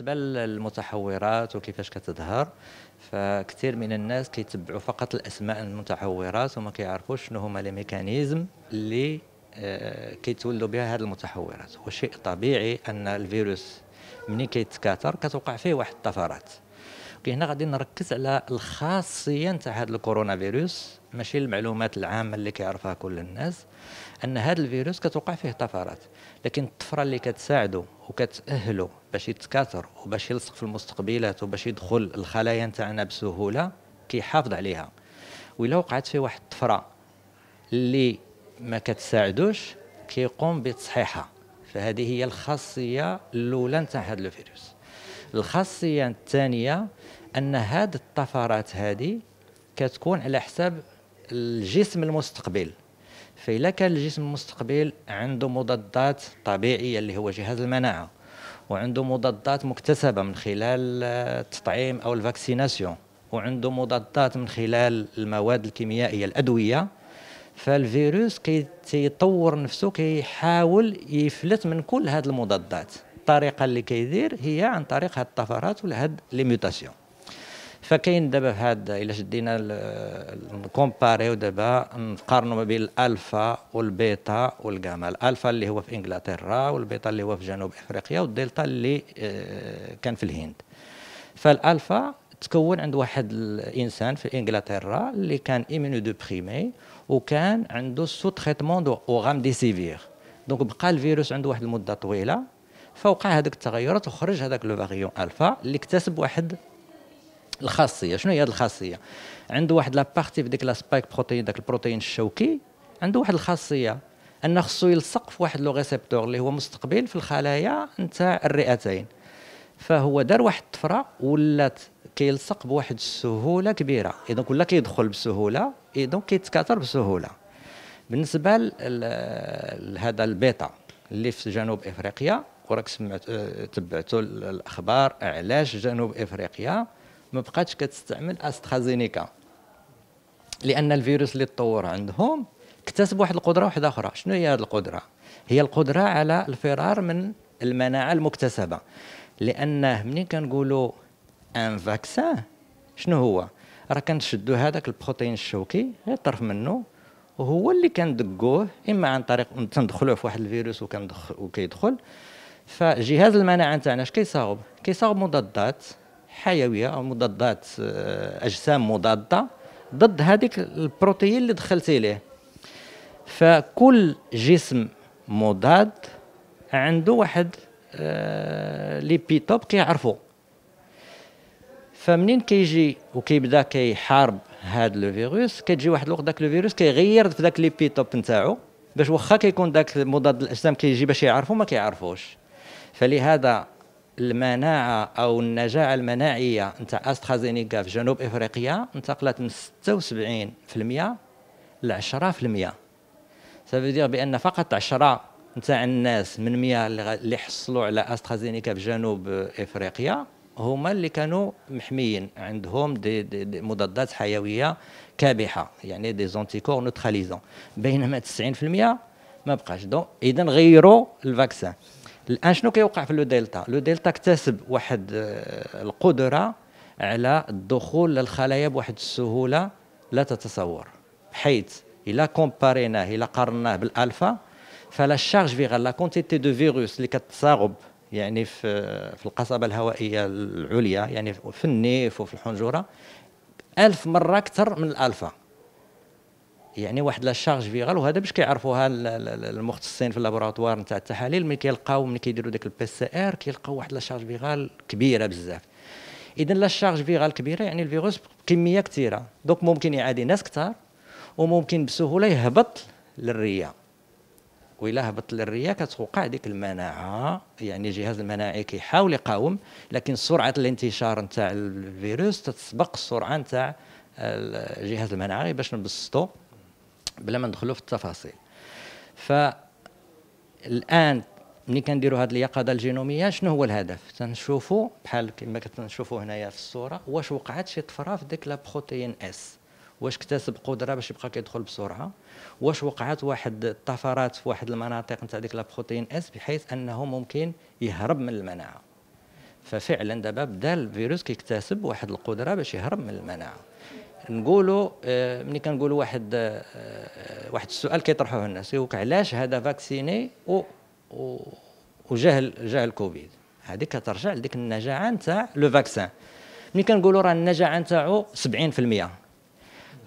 بالنسبه للمتحورات وكيفاش كتظهر فكثير من الناس كيتبعوا فقط الاسماء المتحورات وما كيعرفوش شنو هما لي ميكانيزم اللي آه، كيتولدوا بها هذه المتحورات وشيء طبيعي ان الفيروس ملي كيتكاثر كتوقع فيه واحد الطفرات في هنا غادي نركز على الخاصيه نتاع هذا الكورونا فيروس ماشي المعلومات العامه اللي كيعرفها كل الناس ان هذا الفيروس كتوقع فيه طفرات لكن الطفره اللي كتساعده وكتاهله باش يتكاثر وباش يلصق في المستقبلات وباش يدخل الخلايا نتاعنا بسهوله كيحافظ عليها ولو وقعت فيه واحد الطفره اللي ما كتساعدوش كيقوم بتصحيحها فهذه هي الخاصيه الاولى نتاع هذا الفيروس الخاصيه الثانيه ان هاد الطفرات هذه كتكون على حساب الجسم المستقبل فاذا كان الجسم المستقبل عنده مضادات طبيعية اللي هو جهاز المناعة وعنده مضادات مكتسبة من خلال آه، التطعيم أو الفاكسيناسيون وعنده مضادات من خلال المواد الكيميائية الأدوية فالفيروس كيطور كي نفسه كيحاول يفلت من كل هذه المضادات الطريقه اللي كيدير هي عن طريق هاد الطفرات ولا هاد لي ميوتاسيون فكاين دابا هاد الا شدينا نكومباريو دابا نقارنوا ما بين الالفا والبيتا والجاما الالفا اللي هو في انجلترا والبيتا اللي هو في جنوب افريقيا والدلتا اللي آه، كان في الهند فالالفا تكون عند واحد الانسان في انجلترا اللي كان ايمينو بريمي وكان عنده سو تريتمون دو اوغام دي سيفير دونك بقى الفيروس عنده واحد المده طويله فوقع هذوك التغيرات وخرج هذاك لو فاريون الفا اللي اكتسب واحد الخاصيه شنو هي هذه الخاصيه عنده واحد لابارتي في ديك لا سبايك بروتين داك البروتين الشوكي عنده واحد الخاصيه ان خصو يلصق في واحد لو ريسبتور اللي هو مستقبل في الخلايا نتاع الرئتين فهو دار واحد الطفره ولات كيلصق بواحد السهوله كبيره اذا ولا كيدخل بسهوله اذا كيتكاثر بسهوله بالنسبه لهذا البيتا اللي في جنوب افريقيا وراك سمعت آه، تبعتوا الاخبار علاش جنوب افريقيا ما بقاتش كتستعمل استرازينيكا لان الفيروس اللي تطور عندهم اكتسب واحد القدره واحده اخرى شنو هي هذه القدره هي القدره على الفرار من المناعه المكتسبه لانه ملي كنقولوا ان فاكسان شنو هو راه كنشدوا هذاك البروتين الشوكي غير طرف منه وهو اللي كندقوه اما عن طريق تندخلوه في واحد الفيروس وكيدخل فجهاز المناعه نتاعنا اش كيصاوب كيصاوب مضادات حيويه او مضادات آه، اجسام مضاده ضد هذيك البروتيين اللي دخلتي ليه فكل جسم مضاد عنده واحد آه، ليبيتوب لي بيتوب فمنين كيجي وكيبدا كيحارب هذا لو فيروس كتجي واحد الوقت داك لو فيروس كيغير في داك لي بيتوب نتاعو باش واخا كيكون داك مضاد الاجسام كيجي باش يعرفو ما كيعرفوش فلهذا المناعه او النجاعه المناعيه نتاع استرازينيكا في جنوب افريقيا انتقلت من 76% ل 10% سافيدير بان فقط 10 نتاع الناس من 100 اللي حصلوا على استرازينيكا في جنوب افريقيا هما اللي كانوا محميين عندهم دي, دي, دي مضادات حيويه كابحه يعني دي زونتيكور نوتراليزون بينما 90% ما بقاش دونك اذا غيروا الفاكسان الان شنو كيوقع في لو دلتا لو دلتا اكتسب واحد آه، القدره على الدخول للخلايا بواحد السهوله لا تتصور حيث الا كومباريناه الا قارناه بالالفا فلا شارج فيغال لا كونتيتي دو فيروس اللي كتصاغب يعني في آه، في القصبه الهوائيه العليا يعني في النيف وفي الحنجره ألف مره اكثر من الالفا يعني واحد لا شارج فيغال وهذا باش كيعرفوها المختصين في اللابوراتوار نتاع التحاليل ملي كيلقاو ملي كيديروا داك البي سي ار كيلقاو واحد لا شارج فيغال كبيره بزاف اذا لا شارج فيغال كبيره يعني الفيروس بكميه كثيره دونك ممكن يعادي ناس كثار وممكن بسهوله يهبط للريه والا هبط للريه كتوقع ديك المناعه يعني الجهاز المناعي كيحاول يقاوم لكن سرعه الانتشار نتاع الفيروس تتسبق السرعه نتاع الجهاز المناعي باش نبسطو بلا ما ندخلوا في التفاصيل فالان ملي كنديروا هذه اليقظه الجينوميه شنو هو الهدف تنشوفوا بحال كما كتنشوفوا هنايا في الصوره واش وقعت شي طفره في ديك لابروتين اس واش اكتسب قدره باش يبقى كيدخل بسرعه واش وقعت واحد الطفرات في واحد المناطق نتاع ديك لابروتين اس بحيث انه ممكن يهرب من المناعه ففعلا دابا بدا الفيروس كيكتسب واحد القدره باش يهرب من المناعه نقولوا آه، ملي كنقولوا واحد آه، آه، واحد السؤال كيطرحوه الناس يوقع علاش هذا فاكسيني و وجهل جهل كوفيد هذيك كترجع لديك النجاعه نتاع لو فاكسان ملي كنقولوا راه النجاعه نتاعو 70%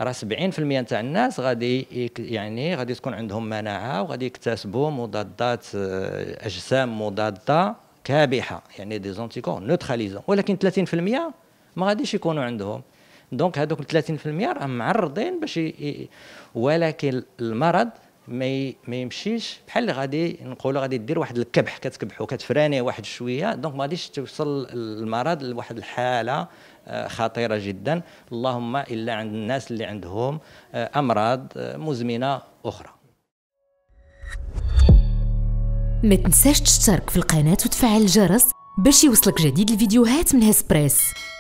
راه 70% نتاع الناس غادي يعني غادي تكون عندهم مناعه وغادي يكتسبوا مضادات اجسام مضاده كابحه يعني دي زونتيكور نوتراليزون ولكن 30% ما غاديش يكونوا عندهم دونك هذوك 30% راهم معرضين باش ولكن المرض ما ما يمشيش بحال غادي نقولوا غادي دير واحد الكبح كتكبحو كتفراني واحد شويه دونك ما غاديش توصل المرض لواحد الحاله آه، خطيره جدا اللهم الا عند الناس اللي عندهم آه، امراض آه، مزمنه اخرى ما تنساش تشترك في القناه وتفعل الجرس باش يوصلك جديد الفيديوهات من هسبريس